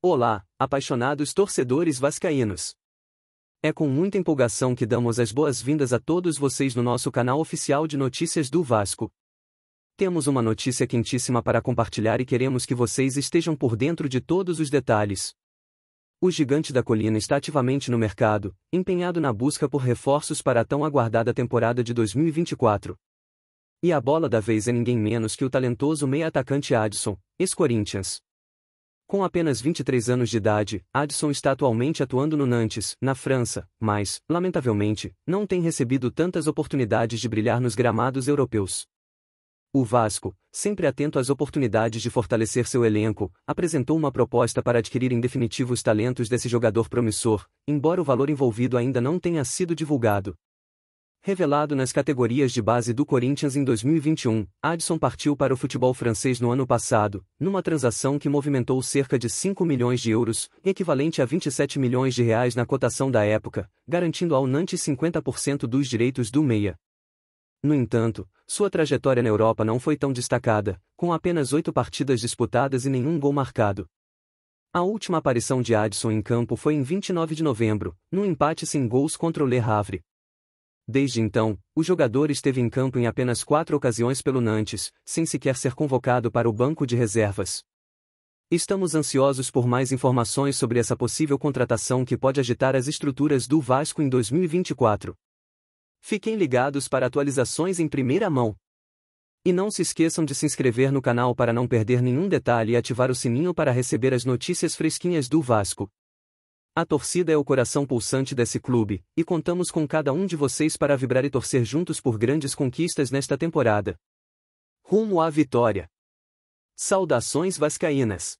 Olá, apaixonados torcedores vascaínos! É com muita empolgação que damos as boas-vindas a todos vocês no nosso canal oficial de notícias do Vasco. Temos uma notícia quentíssima para compartilhar e queremos que vocês estejam por dentro de todos os detalhes. O gigante da colina está ativamente no mercado, empenhado na busca por reforços para a tão aguardada temporada de 2024. E a bola da vez é ninguém menos que o talentoso meia-atacante Adson, ex-Corinthians. Com apenas 23 anos de idade, Adson está atualmente atuando no Nantes, na França, mas, lamentavelmente, não tem recebido tantas oportunidades de brilhar nos gramados europeus. O Vasco, sempre atento às oportunidades de fortalecer seu elenco, apresentou uma proposta para adquirir em definitivo os talentos desse jogador promissor, embora o valor envolvido ainda não tenha sido divulgado. Revelado nas categorias de base do Corinthians em 2021, Adson partiu para o futebol francês no ano passado, numa transação que movimentou cerca de 5 milhões de euros, equivalente a 27 milhões de reais na cotação da época, garantindo ao Nantes 50% dos direitos do meia. No entanto, sua trajetória na Europa não foi tão destacada, com apenas oito partidas disputadas e nenhum gol marcado. A última aparição de Adson em campo foi em 29 de novembro, num empate sem gols contra o Le Havre, Desde então, o jogador esteve em campo em apenas quatro ocasiões pelo Nantes, sem sequer ser convocado para o banco de reservas. Estamos ansiosos por mais informações sobre essa possível contratação que pode agitar as estruturas do Vasco em 2024. Fiquem ligados para atualizações em primeira mão. E não se esqueçam de se inscrever no canal para não perder nenhum detalhe e ativar o sininho para receber as notícias fresquinhas do Vasco. A torcida é o coração pulsante desse clube, e contamos com cada um de vocês para vibrar e torcer juntos por grandes conquistas nesta temporada. Rumo à vitória! Saudações vascaínas!